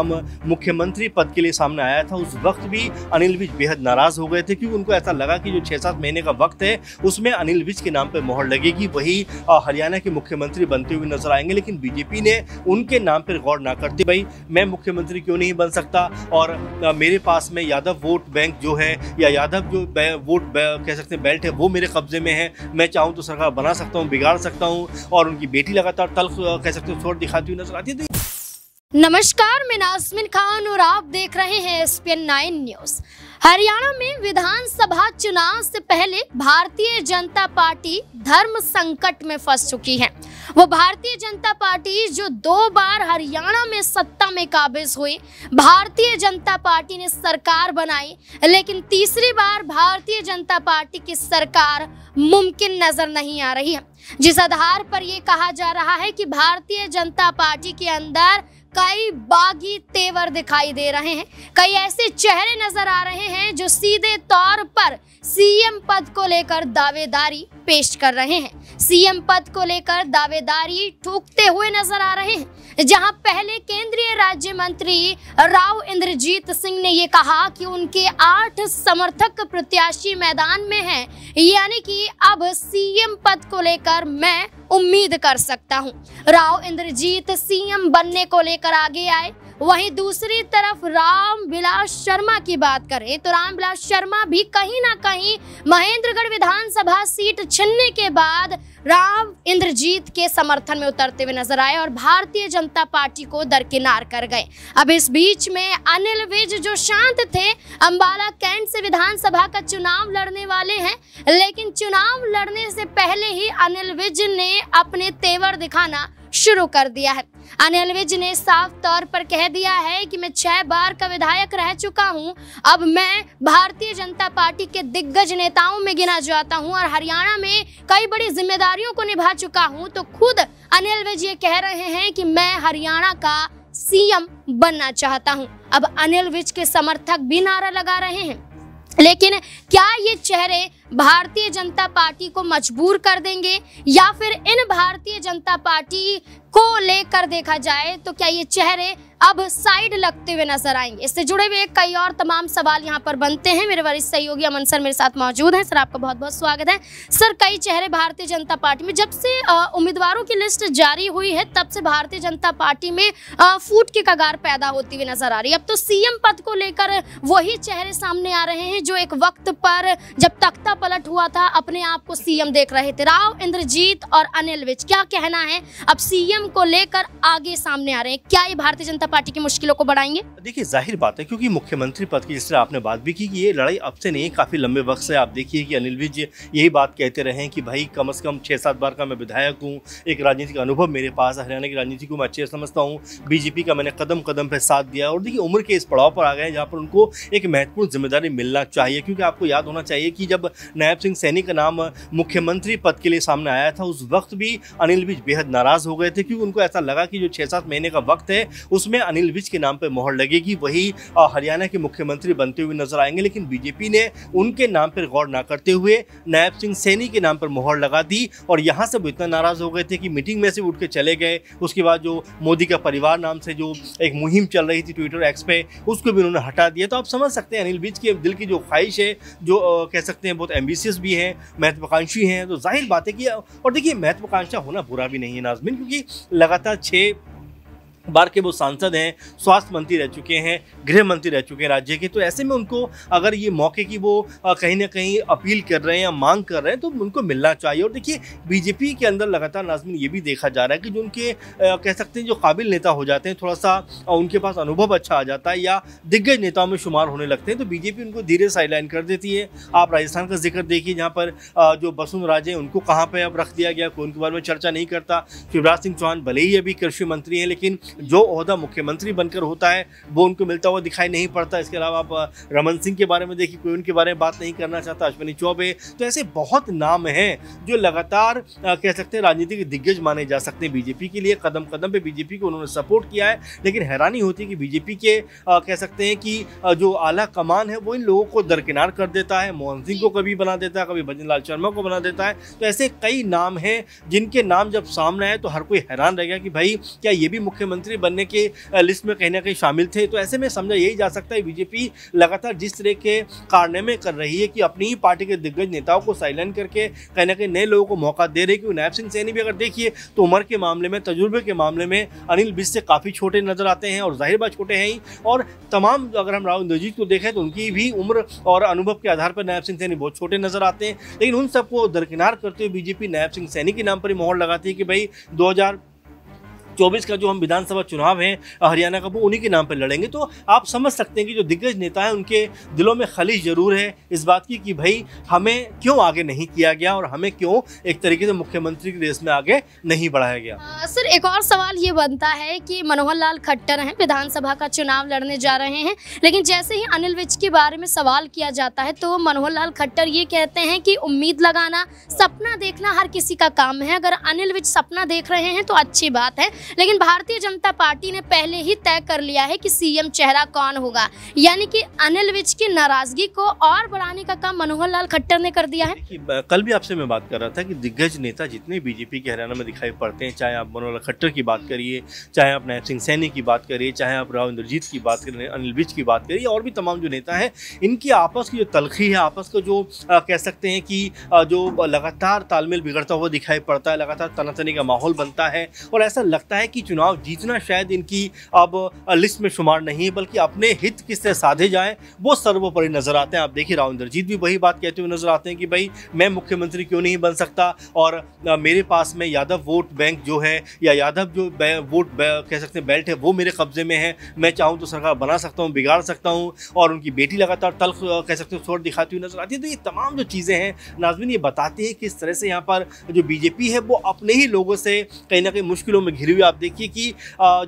हम मुख्यमंत्री पद के लिए सामने आया था उस वक्त भी अनिल विज बेहद नाराज हो गए थे क्योंकि उनको ऐसा लगा कि जो छः सात महीने का वक्त है उसमें अनिल विज के नाम पर मोहर लगेगी वही हरियाणा के मुख्यमंत्री बनते हुए नजर आएंगे लेकिन बीजेपी ने उनके नाम पर गौर ना करती भाई मैं मुख्यमंत्री क्यों नहीं बन सकता और मेरे पास में यादव वोट बैंक जो है या यादव जो वोट कह सकते हैं बेल्ट है वो मेरे कब्जे में है मैं चाहूँ तो सरकार बना सकता हूँ बिगाड़ सकता हूँ और उनकी बेटी लगातार तल्ख कह सकते हैं छोड़ दिखाती हुई नजर आती थी नमस्कार मैं नाजमिन खान और आप देख रहे हैं S P nine news Haryana में विधानसभा चुनाव से पहले भारतीय जनता पार्टी धर्म संकट में फंस चुकी है वो भारतीय जनता पार्टी जो दो बार हरियाणा में सत्ता में काबिज हुई भारतीय जनता पार्टी ने सरकार बनाई लेकिन तीसरी बार भारतीय जनता पार्टी की सरकार मुमकिन नजर नहीं आ रही है जिस आधार पर यह कहा जा रहा है कि भारतीय जनता पार्टी के अंदर कई बागी तेवर दिखाई दे रहे हैं कई ऐसे चेहरे नजर आ रहे हैं जो सीधे तौर पर सीएम पद को लेकर दावेदारी पेश कर रहे हैं सीएम पद को लेकर दावेदारी ठूकते हुए नजर आ रहे हैं जहां पहले केंद्रीय राज्य मंत्री राव इंद्रजीत सिंह ने ये कहा कि उनके आठ समर्थक प्रत्याशी मैदान में हैं यानी कि अब सीएम पद को लेकर मैं उम्मीद कर सकता हूं राव इंद्रजीत सीएम बनने को लेकर आगे आए वहीं दूसरी तरफ राम विलास शर्मा की बात करें तो राम विलास शर्मा भी कहीं ना कहीं महेंद्रगढ़ विधानसभा सीट छिनने के बाद राम इंद्रजीत के समर्थन में उतरते हुए नजर आए और भारतीय जनता पार्टी को दरकिनार कर गए अब इस बीच में अनिल विज जो शांत थे अंबाला कैंट से विधानसभा का चुनाव लड़ने वाले हैं लेकिन चुनाव लड़ने से पहले ही अनिल विज ने अपने तेवर दिखाना शुरू कर दिया है अनिल विज ने साफ तौर पर कह दिया है कि मैं छह बार का विधायक रह चुका हूं अब मैं भारतीय जनता पार्टी के दिग्गज नेताओं में गिना जाता हूं और हरियाणा में कई बड़ी जिम्मेदारियों को निभा चुका हूं तो खुद अनिल विज ये कह रहे हैं कि मैं हरियाणा का सीएम बनना चाहता हूं अब अनिल विज के समर्थक भी नारा लगा रहे हैं लेकिन क्या ये चेहरे भारतीय जनता पार्टी को मजबूर कर देंगे या फिर इन भारतीय जनता पार्टी को लेकर देखा जाए तो क्या ये चेहरे अब साइड लगते हुए नजर आएंगे इससे जुड़े हुए कई और तमाम सवाल यहाँ पर बनते हैं मेरे वरिष्ठ सहयोगी अमन सर मेरे साथ मौजूद हैं सर आपका बहुत बहुत स्वागत है सर कई चेहरे भारतीय जनता पार्टी में जब से उम्मीदवारों की लिस्ट जारी हुई है तब से भारतीय जनता पार्टी में फूट की कगार पैदा होती हुई नजर आ रही है अब तो सीएम पद को लेकर वही चेहरे सामने आ रहे हैं जो एक वक्त पर जब तख्ता पलट हुआ था अपने आप को सीएम देख रहे थे राव इंद्रजीत और अनिल विज क्या कहना है अब सीएम को लेकर आगे सामने आ रहे हैं क्या ये भारतीय जनता पार्टी की मुश्किलों को बढ़ाएंगे देखिए जाहिर बात है क्योंकि मुख्यमंत्री पद की जिस तरह आपने बात भी की कि ये लड़ाई अब से नहीं काफी लंबे वक्त से आप देखिए कि अनिल विज यही बात कहते रहे कि भाई कम अज कम छह सात बार का मैं विधायक हूँ एक राजनीतिक अनुभव मेरे पास हरियाणा की राजनीति को मैं अच्छे समझता हूँ बीजेपी का मैंने कदम कदम पर साथ दिया और देखिए उम्र के इस पड़ाव पर आ गए जहाँ पर उनको एक महत्वपूर्ण जिम्मेदारी मिलना चाहिए क्योंकि आपको याद होना चाहिए कि जब नायब सिंह सैनी का नाम मुख्यमंत्री पद के लिए सामने आया था उस वक्त भी अनिल विज बेहद नाराज हो गए थे क्योंकि उनको ऐसा लगा कि जो छः सात महीने का वक्त है उसमें अनिल विज के नाम पर मोहर लगेगी वही हरियाणा के मुख्यमंत्री बनते हुए नजर आएंगे लेकिन बीजेपी ने उनके नाम पर गौर ना करते हुए नायब सिंह सैनी के नाम पर मोहर लगा दी और यहाँ से वो इतना नाराज हो गए थे कि मीटिंग में से उठ के चले गए उसके बाद जो मोदी का परिवार नाम से जो एक मुहिम चल रही थी ट्विटर एक्स पे उसको भी उन्होंने हटा दिया तो आप समझ सकते हैं अनिल विज के दिल की जो ख्वाहिश है जो कह सकते हैं बहुत एम्बिशियस भी हैं महत्वाकांक्षी हैं तो जाहिर बात है कि और देखिए महत्वाकांक्षा होना बुरा भी नहीं है नाजमिन क्योंकि लगातार छः बार के वो सांसद हैं स्वास्थ्य मंत्री रह चुके हैं गृह मंत्री रह चुके हैं राज्य के तो ऐसे में उनको अगर ये मौके की वो कहीं ना कहीं अपील कर रहे हैं या मांग कर रहे हैं तो उनको मिलना चाहिए और देखिए बीजेपी के अंदर लगातार नाजमिन ये भी देखा जा रहा है कि जो उनके आ, कह सकते हैं जो काबिल नेता हो जाते हैं थोड़ा सा उनके पास अनुभव अच्छा आ जाता है या दिग्गज नेताओं में शुमार होने लगते हैं तो बीजेपी उनको धीरे साइडलाइन कर देती है आप राजस्थान का जिक्र देखिए जहाँ पर जो बसुन राजे हैं उनको कहाँ पर अब रख दिया गया कोई उनके बारे में चर्चा नहीं करता शिवराज सिंह चौहान भले ही अभी कृषि मंत्री हैं लेकिन जो अहदा मुख्यमंत्री बनकर होता है वो उनको मिलता हुआ दिखाई नहीं पड़ता इसके अलावा आप रमन सिंह के बारे में देखिए कोई उनके बारे में बात नहीं करना चाहता अश्विनी चौबे तो ऐसे बहुत नाम हैं जो लगातार कह सकते हैं राजनीति के दिग्गज माने जा सकते हैं बीजेपी के लिए कदम कदम पर बीजेपी को उन्होंने सपोर्ट किया है लेकिन हैरानी होती है कि बीजेपी के कह सकते हैं कि जो आला कमान है वो इन लोगों को दरकिनार कर देता है मोहन सिंह को कभी बना देता है कभी भजन लाल शर्मा को बना देता है तो ऐसे कई नाम हैं जिनके नाम जब सामने आए तो हर कोई हैरान रह गया कि भाई क्या ये भी मुख्यमंत्री मंत्री बनने के लिस्ट में कहीं ना कहीं शामिल थे तो ऐसे में समझा यही जा सकता है बीजेपी लगातार जिस तरह के कारनामे कर रही है कि अपनी ही पार्टी के दिग्गज नेताओं को साइलेंट करके कहीं ना कहीं नए लोगों को मौका दे रही क्योंकि नायब सिंह सैनी भी अगर देखिए तो उम्र के मामले में तजुर्बे के मामले में अनिल बिज से काफ़ी छोटे नजर आते हैं और जाहिर बात छोटे हैं ही और तमाम अगर हम राहुल इंद्रजीत को देखें तो उनकी भी उम्र और अनुभव के आधार पर नायब सिंह सैनी बहुत छोटे नजर आते हैं लेकिन उन सबको दरकिनार करते हुए बीजेपी नायब सिंह सैनी के नाम पर ही मोहर लगाती है कि भाई दो चौबीस का जो हम विधानसभा चुनाव है हरियाणा का वो उन्हीं के नाम पर लड़ेंगे तो आप समझ सकते हैं कि जो दिग्गज नेता हैं उनके दिलों में खली जरूर है इस बात की कि भाई हमें क्यों आगे नहीं किया गया और हमें क्यों एक तरीके से मुख्यमंत्री की रेस में आगे नहीं बढ़ाया गया आ, सर एक और सवाल ये बनता है कि मनोहर लाल खट्टर हैं विधानसभा का चुनाव लड़ने जा रहे हैं लेकिन जैसे ही अनिल विज के बारे में सवाल किया जाता है तो मनोहर लाल खट्टर ये कहते हैं कि उम्मीद लगाना सपना देखना हर किसी का काम है अगर अनिल विज सपना देख रहे हैं तो अच्छी बात है लेकिन भारतीय जनता पार्टी ने पहले ही तय कर लिया है कि सीएम चेहरा कौन होगा यानी कि अनिल विज की नाराजगी को और बढ़ाने का काम मनोहर लाल खट्टर ने कर दिया है कल भी आपसे मैं बात कर रहा था कि दिग्गज नेता जितने बीजेपी के हरियाणा में दिखाई पड़ते हैं चाहे आप मनोहर लाल खट्टर की बात करिए चाहे आप नायब सिंह सैनी की बात करिए चाहे आप राव इंद्रजीत की बात करिए अनिल विज की बात करिए और भी तमाम जो नेता हैं इनकी आपस की जो तलखी है आपस का जो कह सकते हैं कि जो लगातार तालमेल बिगड़ता हुआ दिखाई पड़ता है लगातार तनातनी का माहौल बनता है और ऐसा लगता लगता है कि चुनाव जीतना शायद इनकी अब लिस्ट में शुमार नहीं है बल्कि अपने हित किससे साधे जाए वो सर्वोपरि नजर आते हैं आप देखिए राव इंद्रजीत भी वही बात कहते हुए नजर आते हैं कि भाई मैं मुख्यमंत्री क्यों नहीं बन सकता और मेरे पास में यादव वोट बैंक जो है या यादव जो वोट कह सकते हैं बेल्ट है वो मेरे कब्जे में है मैं चाहूँ तो सरकार बना सकता हूँ बिगाड़ सकता हूँ और उनकी बेटी लगातार तल्ख कह सकते हैं छोड़ दिखाती हुई नजर आती है तो ये तमाम जो चीज़ें हैं नाजमिन ये बताती है किस तरह से यहाँ पर जो बीजेपी है वो अपने ही लोगों से कहीं ना कहीं मुश्किलों में घिरी हुई आप देखिए कि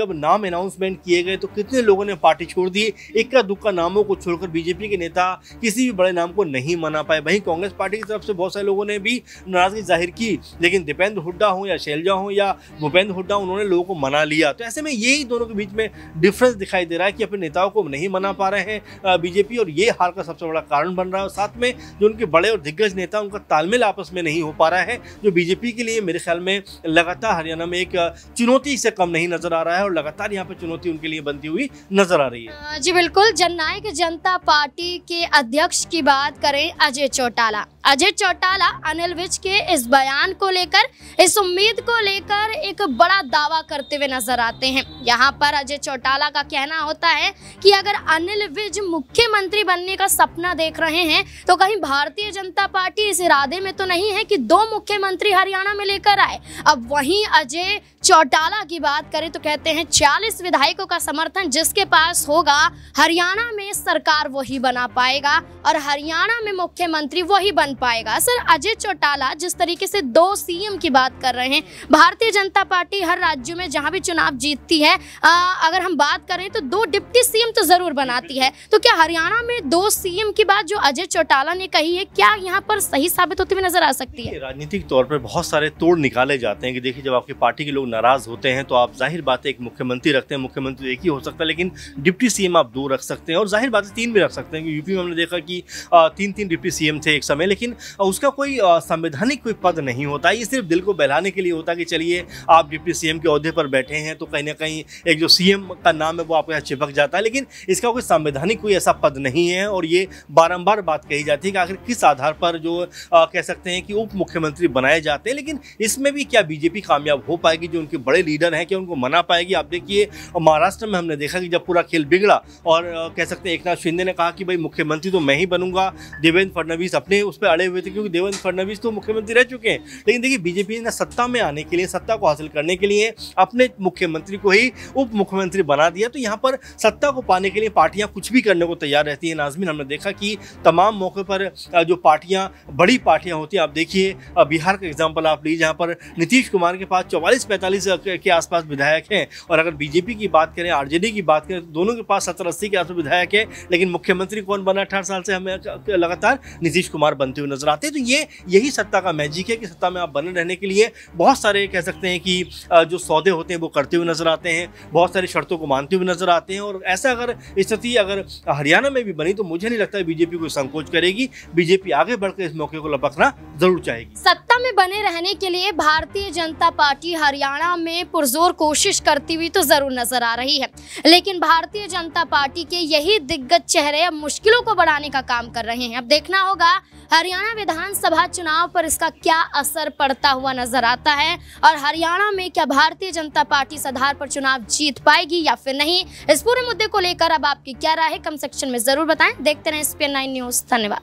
जब नाम अनाउंसमेंट किए गए तो कितने लोगों ने पार्टी छोड़ दी इक्का दुक्का नामों को छोड़कर बीजेपी के नेता किसी भी बड़े नाम को नहीं मना पाए वहीं कांग्रेस पार्टी की तरफ से बहुत सारे लोगों ने भी नाराजगी जाहिर की लेकिन दीपेंद्र हुड्डा हों या शैलजा हों या भूपेंद्र हुड्डा उन्होंने लोगों को मना लिया तो ऐसे में यही दोनों के बीच में डिफरेंस दिखाई दे रहा है कि अपने नेताओं को नहीं मना पा रहे हैं बीजेपी और ये हार का सबसे बड़ा कारण बन रहा है साथ में जो उनके बड़े और दिग्गज नेता उनका तालमेल आपस में नहीं हो पा रहा है जो बीजेपी के लिए मेरे ख्याल में लगातार हरियाणा में एक चुनौती चुनौती से कम नहीं नजर आ रहा है और लगातार यहाँ पे चुनौती उनके लिए बनती हुई नजर आ रही है जी बिल्कुल जननायक जनता पार्टी के अध्यक्ष की बात करें अजय चौटाला अजय चौटाला अनिल विज के इस बयान को लेकर इस उम्मीद को लेकर एक बड़ा दावा करते हुए नजर आते हैं यहाँ पर अजय चौटाला का कहना होता है कि अगर अनिल विज मुख्यमंत्री बनने का सपना देख रहे हैं तो कहीं भारतीय जनता पार्टी इस इरादे में तो नहीं है कि दो मुख्यमंत्री हरियाणा में लेकर आए अब वहीं अजय चौटाला की बात करें तो कहते हैं चालीस विधायकों का समर्थन जिसके पास होगा हरियाणा में सरकार वही बना पाएगा और हरियाणा में मुख्यमंत्री वही बन पाएगा सर अजय चौटाला जिस तरीके से दो सीएम की बात कर रहे हैं भारतीय जनता पार्टी हर राज्यों में जहां भी चुनाव जीतती है आ, अगर हम बात करें तो दो डिप्टी सीएम तो जरूर बनाती है तो क्या हरियाणा में दो सीएम की बात जो अजय चौटाला ने कही है क्या यहाँ पर सही साबित होती हुई नजर आ सकती है राजनीतिक तौर पर बहुत सारे तोड़ निकाले जाते हैं कि देखिए जब आपकी पार्टी के लोग नाराज होते हैं तो आप जाहिर बात है एक मुख्यमंत्री रखते हैं मुख्यमंत्री तो एक ही हो सकता है लेकिन डिप्टी सीएम आप दो रख सकते हैं और जाहिर बात है तीन भी रख सकते हैं यूपी में हमने देखा कि तीन तीन डिप्टी सीएम थे एक समय लेकिन लेकिन उसका कोई संवैधानिक कोई पद नहीं होता ये सिर्फ दिल को बहलाने के लिए होता कि चलिए आप डिप्टी सीएम के अहदे पर बैठे हैं तो कहीं ना कहीं एक जो सीएम का नाम है वो आपके यहाँ चिपक जाता है लेकिन इसका कोई संवैधानिक कोई ऐसा पद नहीं है और ये बारम्बार बात कही जाती है कि आखिर किस आधार पर जो कह सकते हैं कि उप मुख्यमंत्री बनाए जाते हैं लेकिन इसमें भी क्या बीजेपी कामयाब हो पाएगी जो उनके बड़े लीडर हैं क्या उनको मना पाएगी आप देखिए महाराष्ट्र में हमने देखा कि जब पूरा खेल बिगड़ा और कह सकते हैं एक नाथ शिंदे ने कहा कि भाई मुख्यमंत्री तो मैं ही बनूंगा देवेंद्र फडणवीस अपने उस पर अड़े हुए थे क्योंकि देवेंद्र फडणवीस तो मुख्यमंत्री रह चुके हैं लेकिन देखिए बीजेपी ने सत्ता में आने के लिए सत्ता को हासिल करने के लिए अपने मुख्यमंत्री को ही उप मुख्यमंत्री बना दिया तो यहाँ पर सत्ता को पाने के लिए पार्टियाँ कुछ भी करने को तैयार रहती हैं नाजमिन हमने देखा कि तमाम मौके पर जो पार्टियाँ बड़ी पार्टियाँ होती हैं आप देखिए बिहार का एग्जाम्पल आप लीजिए जहाँ पर नीतीश कुमार के पास चौवालीस पैंतालीस के आसपास विधायक हैं और अगर बीजेपी की बात करें आरजेडी की बात करें तो दोनों के पास सत्तर अस्सी के आसपास विधायक हैं लेकिन मुख्यमंत्री कौन बना अठारह साल से हमें लगातार नीतीश कुमार बनते हुए नजर आते हैं तो ये यही सत्ता का मैजिक है कि सत्ता में आप बने रहने के लिए बहुत सारे कह सकते हैं कि जो सौदे होते हैं वो करते हुए नजर आते हैं बहुत सारी शर्तों को मानते हुए नजर आते हैं और ऐसा अगर स्थिति अगर हरियाणा में भी बनी तो मुझे नहीं लगता बीजेपी को संकोच करेगी बीजेपी आगे बढ़कर इस मौके को लपकना जरूर चाहेगी सत्ता में बने रहने के लिए भारतीय जनता पार्टी हरियाणा में पुरजोर कोशिश करती हुई तो जरूर नजर आ रही है लेकिन भारतीय जनता पार्टी के यही दिग्गज चेहरे अब मुश्किलों को बढ़ाने का काम कर रहे हैं अब देखना होगा हरियाणा हरियाणा विधानसभा चुनाव पर इसका क्या असर पड़ता हुआ नजर आता है और हरियाणा में क्या भारतीय जनता पार्टी इस आधार पर चुनाव जीत पाएगी या फिर नहीं इस पूरे मुद्दे को लेकर अब आपकी क्या राय है कम सेक्शन में जरूर बताएं देखते रहें स्पेन नाइन न्यूज धन्यवाद